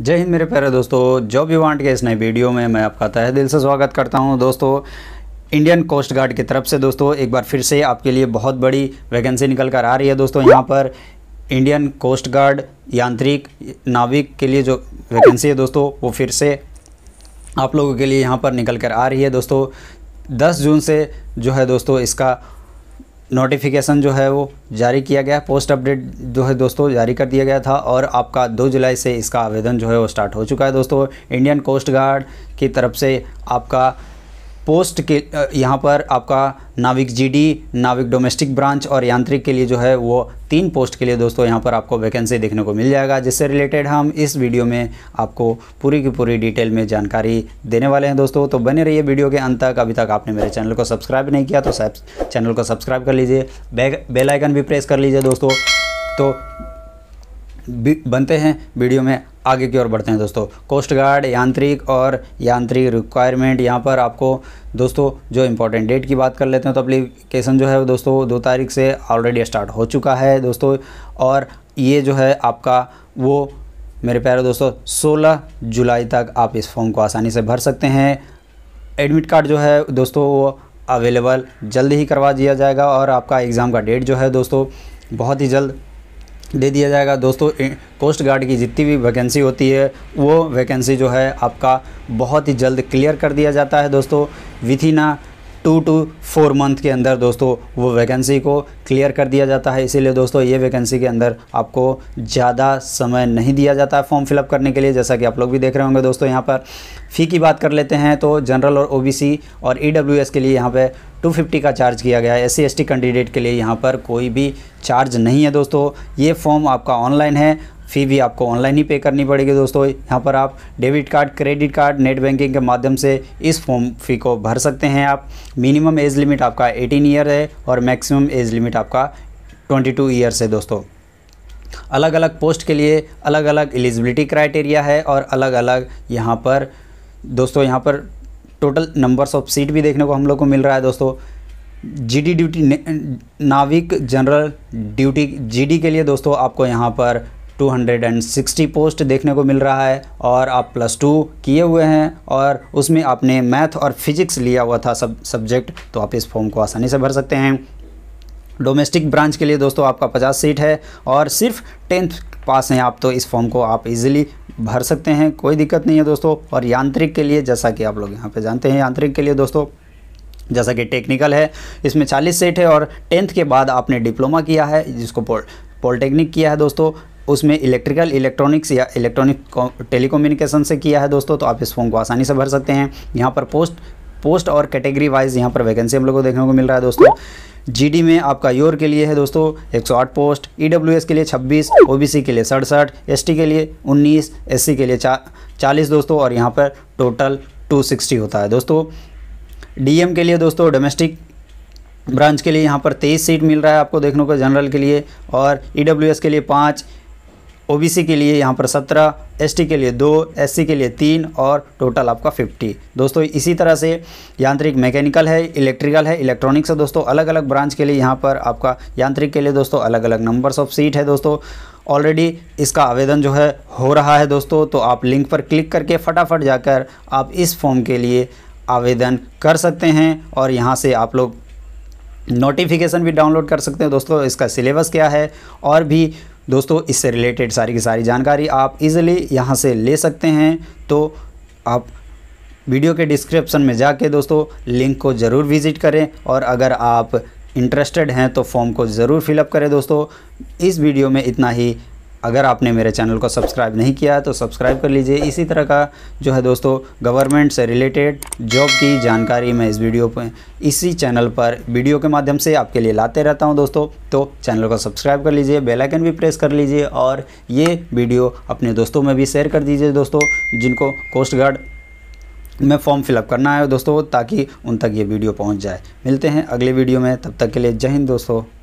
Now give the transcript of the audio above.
जय हिंद मेरे प्यारे दोस्तों जॉब यू वांट के इस नए वीडियो में मैं आपका तहे दिल से स्वागत करता हूं दोस्तों इंडियन कोस्ट गार्ड की तरफ से दोस्तों एक बार फिर से आपके लिए बहुत बड़ी वैकेंसी निकल कर आ रही है दोस्तों यहां पर इंडियन कोस्ट गार्ड यांत्रिक नाविक के लिए जो वैकेंसी है दोस्तों वो फिर से आप लोगों के लिए यहाँ पर निकल कर आ रही है दोस्तों दस जून से जो है दोस्तों इसका नोटिफिकेशन जो है वो जारी किया गया पोस्ट अपडेट जो है दोस्तों जारी कर दिया गया था और आपका 2 जुलाई से इसका आवेदन जो है वो स्टार्ट हो चुका है दोस्तों इंडियन कोस्ट गार्ड की तरफ से आपका पोस्ट के यहाँ पर आपका नाविक जीडी नाविक डोमेस्टिक ब्रांच और यांत्रिक के लिए जो है वो तीन पोस्ट के लिए दोस्तों यहाँ पर आपको वैकेंसी देखने को मिल जाएगा जिससे रिलेटेड हम इस वीडियो में आपको पूरी की पूरी डिटेल में जानकारी देने वाले हैं दोस्तों तो बने रहिए वीडियो के अंत तक अभी तक आपने मेरे चैनल को सब्सक्राइब नहीं किया तो चैनल को सब्सक्राइब कर लीजिए बेलाइकन भी प्रेस कर लीजिए दोस्तों तो बनते हैं वीडियो में आगे की ओर बढ़ते हैं दोस्तों कोस्ट गार्ड यांत्रिक और यांत्रिक रिक्वायरमेंट यहाँ पर आपको दोस्तों जो इम्पोर्टेंट डेट की बात कर लेते हैं तो अप्लीकेशन जो है दोस्तों दो तारीख से ऑलरेडी स्टार्ट हो चुका है दोस्तों और ये जो है आपका वो मेरे प्यारे दोस्तों 16 जुलाई तक आप इस फॉर्म को आसानी से भर सकते हैं एडमिट कार्ड जो है दोस्तों वो अवेलेबल जल्द ही करवा दिया जाएगा और आपका एग्ज़ाम का डेट जो है दोस्तों बहुत ही जल्द दे दिया जाएगा दोस्तों कोस्ट गार्ड की जितनी भी वैकेंसी होती है वो वैकेंसी जो है आपका बहुत ही जल्द क्लियर कर दिया जाता है दोस्तों within uh two to four month के अंदर दोस्तों वो वैकेंसी को क्लियर कर दिया जाता है इसीलिए दोस्तों ये वैकेंसी के अंदर आपको ज़्यादा समय नहीं दिया जाता है फॉर्म फिलअप करने के लिए जैसा कि आप लोग भी देख रहे होंगे दोस्तों यहाँ पर फ़ी की बात कर लेते हैं तो जनरल और ओ और ई e के लिए यहाँ पर 250 का चार्ज किया गया है एस सी कैंडिडेट के लिए यहाँ पर कोई भी चार्ज नहीं है दोस्तों ये फॉर्म आपका ऑनलाइन है फ़ी भी आपको ऑनलाइन ही पे करनी पड़ेगी दोस्तों यहाँ पर आप debit card credit card net banking के माध्यम से इस फॉर्म फ़ी को भर सकते हैं आप मिनिमम एज लिमिट आपका 18 ईयर है और मैक्सिमम एज लिमिट आपका 22 ईयर्स है दोस्तों अलग अलग पोस्ट के लिए अलग अलग एलिजिबिलिटी क्राइटेरिया है और अलग अलग यहाँ पर दोस्तों यहाँ पर टोटल नंबर्स ऑफ सीट भी देखने को हम लोग को मिल रहा है दोस्तों जीडी ड्यूटी नाविक जनरल ड्यूटी जीडी के लिए दोस्तों आपको यहाँ पर 260 पोस्ट देखने को मिल रहा है और आप प्लस टू किए हुए हैं और उसमें आपने मैथ और फिजिक्स लिया हुआ था सब सब्जेक्ट तो आप इस फॉर्म को आसानी से भर सकते हैं डोमेस्टिक ब्रांच के लिए दोस्तों आपका 50 सीट है और सिर्फ टेंथ पास हैं आप तो इस फॉर्म को आप इजीली भर सकते हैं कोई दिक्कत नहीं है दोस्तों और यांत्रिक के लिए जैसा कि आप लोग यहाँ पे जानते हैं यांत्रिक के लिए दोस्तों जैसा कि टेक्निकल है इसमें 40 सेट है और टेंथ के बाद आपने डिप्लोमा किया है जिसको पॉलिटेक्निक किया है दोस्तों उसमें इलेक्ट्रिकल इलेक्ट्रॉनिक्स या इलेक्ट्रॉनिक टेलीकोम्युनिकेशन से किया है दोस्तों तो आप इस फॉर्म को आसानी से भर सकते हैं यहाँ पर पोस्ट पोस्ट और कैटेगरी वाइज यहाँ पर वैकेंसी हम लोग को देखने को मिल रहा है दोस्तों जी में आपका योर के लिए है दोस्तों 108 पोस्ट ई के लिए 26 ओ के लिए सड़सठ एस के लिए 19 एस के लिए चालीस दोस्तों और यहाँ पर टोटल 260 होता है दोस्तों डी के लिए दोस्तों डोमेस्टिक ब्रांच के लिए यहाँ पर तेईस सीट मिल रहा है आपको देखने को जनरल के लिए और ई e के लिए पाँच ओबीसी के लिए यहाँ पर सत्रह एसटी के लिए दो एससी के लिए तीन और टोटल आपका फिफ्टी दोस्तों इसी तरह से यांत्रिक मैकेनिकल है इलेक्ट्रिकल है इलेक्ट्रॉनिक्स है दोस्तों अलग अलग ब्रांच के लिए यहाँ पर आपका यांत्रिक के लिए दोस्तों अलग अलग नंबर्स ऑफ सीट है दोस्तों ऑलरेडी इसका आवेदन जो है हो रहा है दोस्तों तो आप लिंक पर क्लिक करके फटाफट जाकर आप इस फॉर्म के लिए आवेदन कर सकते हैं और यहाँ से आप लोग नोटिफिकेशन भी डाउनलोड कर सकते हैं दोस्तों इसका सिलेबस क्या है और भी दोस्तों इससे रिलेटेड सारी की सारी जानकारी आप इज़िली यहाँ से ले सकते हैं तो आप वीडियो के डिस्क्रिप्शन में जाके दोस्तों लिंक को ज़रूर विज़िट करें और अगर आप इंटरेस्टेड हैं तो फॉर्म को ज़रूर फिलअप करें दोस्तों इस वीडियो में इतना ही अगर आपने मेरे चैनल को सब्सक्राइब नहीं किया तो सब्सक्राइब कर लीजिए इसी तरह का जो है दोस्तों गवर्नमेंट से रिलेटेड जॉब की जानकारी मैं इस वीडियो पर इसी चैनल पर वीडियो के माध्यम से आपके लिए लाते रहता हूं दोस्तों तो चैनल को सब्सक्राइब कर लीजिए बेल आइकन भी प्रेस कर लीजिए और ये वीडियो अपने दोस्तों में भी शेयर कर दीजिए दोस्तों जिनको कोस्ट गार्ड में फॉर्म फिलअप करना है दोस्तों ताकि उन तक ये वीडियो पहुँच जाए मिलते हैं अगले वीडियो में तब तक के लिए जय हिंद दोस्तों